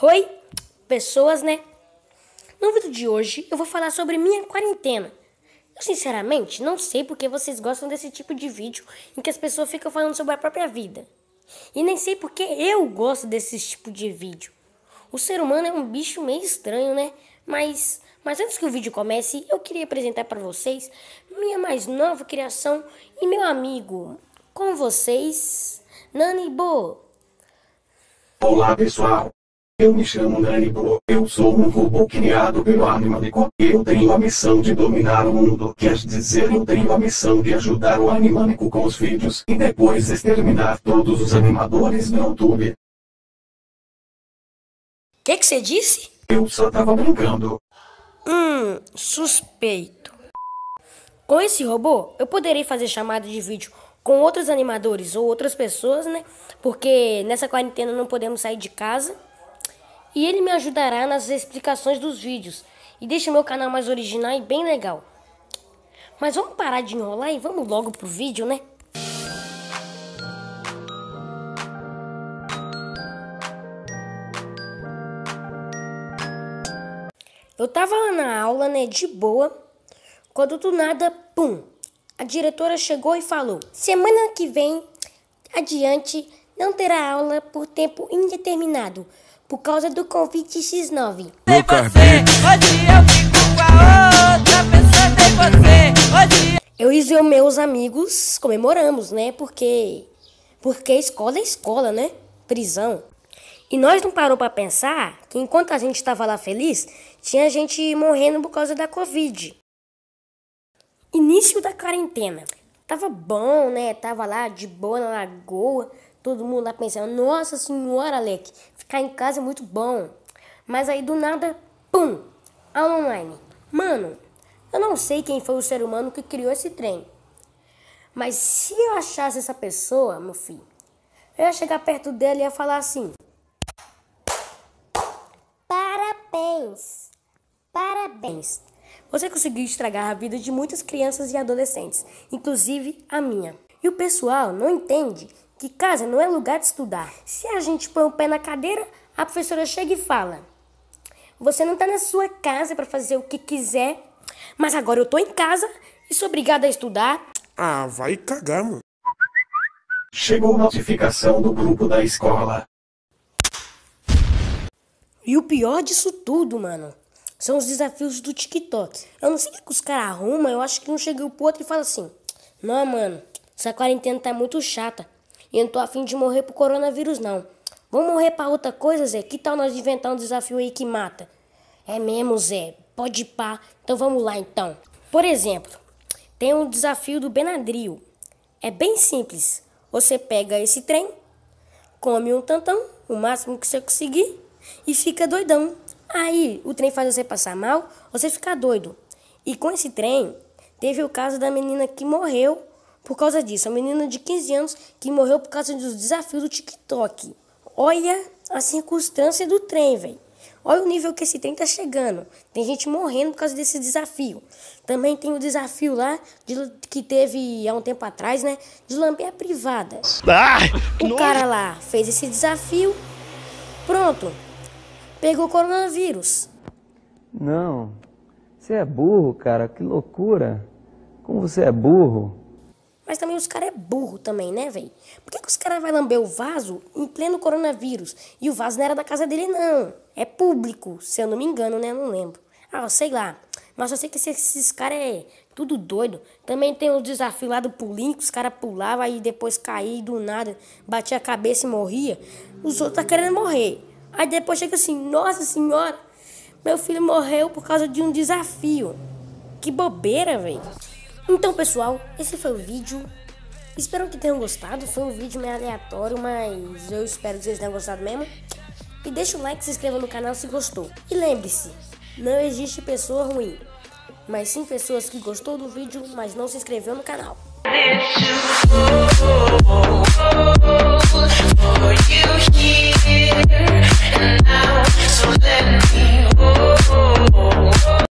Oi, pessoas, né? No vídeo de hoje eu vou falar sobre minha quarentena. Eu sinceramente não sei porque vocês gostam desse tipo de vídeo em que as pessoas ficam falando sobre a própria vida. E nem sei porque eu gosto desse tipo de vídeo. O ser humano é um bicho meio estranho, né? Mas, mas antes que o vídeo comece, eu queria apresentar para vocês minha mais nova criação e meu amigo, com vocês, Nani Bo. Olá pessoal, eu me chamo Nani Bro, eu sou um robô criado pelo Animanico. Eu tenho a missão de dominar o mundo, quer dizer, eu tenho a missão de ajudar o Animalico com os vídeos e depois exterminar todos os animadores do YouTube. O que você disse? Eu só tava brincando. Hum, suspeito. Com esse robô, eu poderei fazer chamada de vídeo com outros animadores ou outras pessoas, né? Porque nessa quarentena não podemos sair de casa e ele me ajudará nas explicações dos vídeos e deixa meu canal mais original e bem legal. Mas vamos parar de enrolar e vamos logo pro vídeo, né? Eu tava lá na aula, né, de boa, quando do nada, pum, a diretora chegou e falou: Semana que vem adiante não terá aula por tempo indeterminado por causa do covid X9. Eu e os meus amigos comemoramos, né? Porque porque escola é escola, né? Prisão. E nós não parou para pensar que enquanto a gente estava lá feliz, tinha gente morrendo por causa da Covid. Início da quarentena. Tava bom, né? Tava lá de boa na lagoa, Todo mundo lá pensando, nossa senhora, Alec, ficar em casa é muito bom. Mas aí do nada, pum, aula online. Mano, eu não sei quem foi o ser humano que criou esse trem. Mas se eu achasse essa pessoa, meu filho, eu ia chegar perto dela e ia falar assim: Parabéns! Parabéns! Você conseguiu estragar a vida de muitas crianças e adolescentes, inclusive a minha. E o pessoal não entende que casa não é lugar de estudar. Se a gente põe o pé na cadeira, a professora chega e fala: Você não está na sua casa para fazer o que quiser, mas agora eu tô em casa e sou obrigada a estudar. Ah, vai cagar, mano. Chegou notificação do grupo da escola. E o pior disso tudo, mano, são os desafios do TikTok. Eu não sei o que os caras arrumam, eu acho que um chega pro outro e fala assim: Não, mano, essa quarentena tá muito chata. E eu não tô afim de morrer pro coronavírus, não. Vamos morrer pra outra coisa, Zé? Que tal nós inventar um desafio aí que mata? É mesmo, Zé. Pode ir pá. Então vamos lá, então. Por exemplo, tem um desafio do Benadryl. É bem simples. Você pega esse trem, come um tantão, o máximo que você conseguir, e fica doidão. Aí o trem faz você passar mal, você fica doido. E com esse trem, teve o caso da menina que morreu por causa disso. É a menina de 15 anos que morreu por causa dos desafios do TikTok. Olha a circunstância do trem, velho. Olha o nível que esse trem tá chegando. Tem gente morrendo por causa desse desafio. Também tem o desafio lá de, que teve há um tempo atrás, né? De lamber a privada. Ah, o não... cara lá fez esse desafio. Pronto. Pegou coronavírus. Não. Você é burro, cara. Que loucura. Como você é burro. Mas também os caras é burro também, né, velho? Por que, que os caras vai lamber o vaso em pleno coronavírus? E o vaso não era da casa dele, não. É público, se eu não me engano, né? Eu não lembro. Ah, sei lá. Mas eu sei que esses, esses caras é tudo doido. Também tem um desafio lá do pulinho, que os caras pulavam e depois caía do nada, batia a cabeça e morria. Os outros tá querendo morrer. Aí depois chega assim, nossa senhora, meu filho morreu por causa de um desafio. Que bobeira, velho. Então, pessoal, esse foi o vídeo. Espero que tenham gostado. Foi um vídeo meio aleatório, mas eu espero que vocês tenham gostado mesmo. E deixa o like, se inscreva no canal se gostou. E lembre-se, não existe pessoa ruim, mas sim pessoas que gostou do vídeo, mas não se inscreveu no canal.